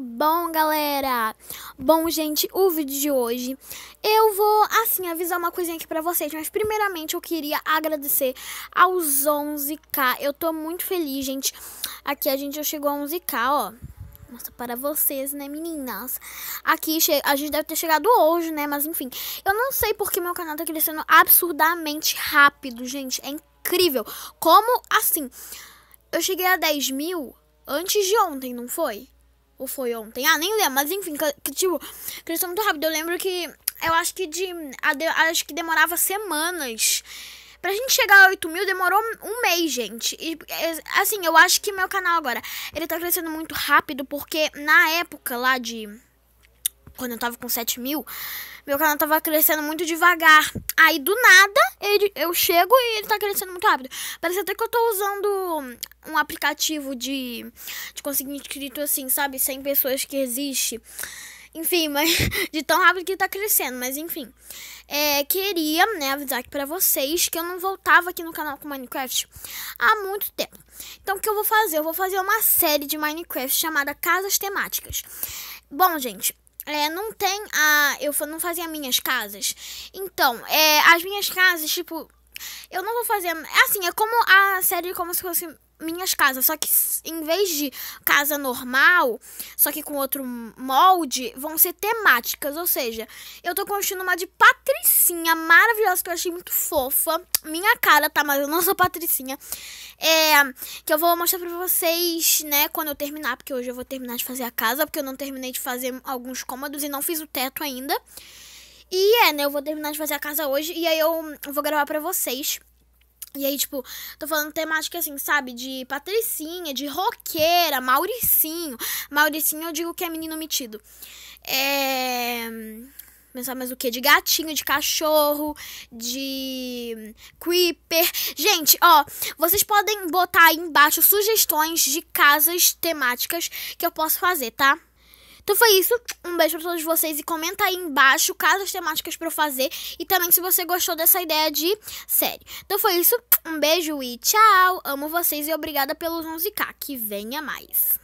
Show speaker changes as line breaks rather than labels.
bom, galera? Bom, gente, o vídeo de hoje eu vou, assim, avisar uma coisinha aqui pra vocês. Mas, primeiramente, eu queria agradecer aos 11k. Eu tô muito feliz, gente. Aqui a gente já chegou a 11k, ó. Mostra para vocês, né, meninas? Aqui a gente deve ter chegado hoje, né? Mas enfim, eu não sei porque meu canal tá crescendo absurdamente rápido, gente. É incrível. Como assim? Eu cheguei a 10 mil antes de ontem, não foi? Ou foi ontem? Ah, nem lembro, mas enfim, que, tipo, cresceu muito rápido. Eu lembro que. Eu acho que de. Acho que demorava semanas. Pra gente chegar a 8 mil demorou um mês, gente. E, é, assim, eu acho que meu canal agora, ele tá crescendo muito rápido, porque na época lá de... Quando eu tava com 7 mil, meu canal tava crescendo muito devagar. Aí, do nada, ele, eu chego e ele tá crescendo muito rápido. Parece até que eu tô usando um aplicativo de, de conseguir inscrito assim, sabe? 100 pessoas que existe. Enfim, mas de tão rápido que tá crescendo, mas enfim. É, queria, né, avisar aqui pra vocês que eu não voltava aqui no canal com Minecraft há muito tempo. Então, o que eu vou fazer? Eu vou fazer uma série de Minecraft chamada Casas Temáticas. Bom, gente, é, não tem a. Eu não fazia minhas casas. Então, é, as minhas casas, tipo. Eu não vou fazer. É assim, é como a série como se fosse minhas casas. Só que em vez de casa normal, só que com outro molde, vão ser temáticas. Ou seja, eu tô construindo uma de patricinha maravilhosa que eu achei muito fofa. Minha cara, tá? Mas eu não sou patricinha. É, que eu vou mostrar pra vocês, né, quando eu terminar. Porque hoje eu vou terminar de fazer a casa, porque eu não terminei de fazer alguns cômodos e não fiz o teto ainda. E é, né, eu vou terminar de fazer a casa hoje e aí eu vou gravar pra vocês. E aí, tipo, tô falando temática assim, sabe? De Patricinha, de roqueira, Mauricinho. Mauricinho eu digo que é menino metido. É. Pensar mais o que? De gatinho, de cachorro, de creeper. Gente, ó, vocês podem botar aí embaixo sugestões de casas temáticas que eu posso fazer, tá? Então foi isso. Um beijo pra todos vocês e comenta aí embaixo casas temáticas pra eu fazer e também se você gostou dessa ideia de série. Então foi isso. Um beijo e tchau. Amo vocês e obrigada pelos 11k. Que venha mais.